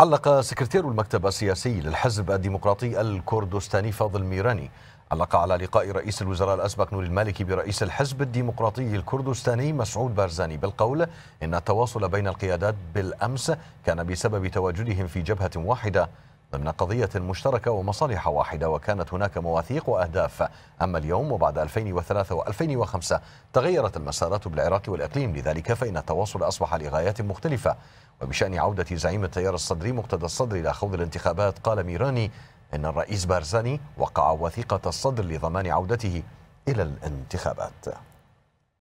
علق سكرتير المكتب السياسي للحزب الديمقراطي الكردستاني فاضل ميراني علق على لقاء رئيس الوزراء الأسبق نور المالكي برئيس الحزب الديمقراطي الكردستاني مسعود بارزاني بالقول إن التواصل بين القيادات بالأمس كان بسبب تواجدهم في جبهة واحدة ضمن قضية مشتركة ومصالح واحدة وكانت هناك مواثيق وأهداف أما اليوم وبعد 2003 و2005 تغيرت المسارات بالعراق والإقليم لذلك فإن التواصل أصبح لغايات مختلفة وبشأن عودة زعيم التيار الصدري مقتدى الصدر إلى خوض الانتخابات قال ميراني إن الرئيس بارزاني وقع وثيقة الصدر لضمان عودته إلى الانتخابات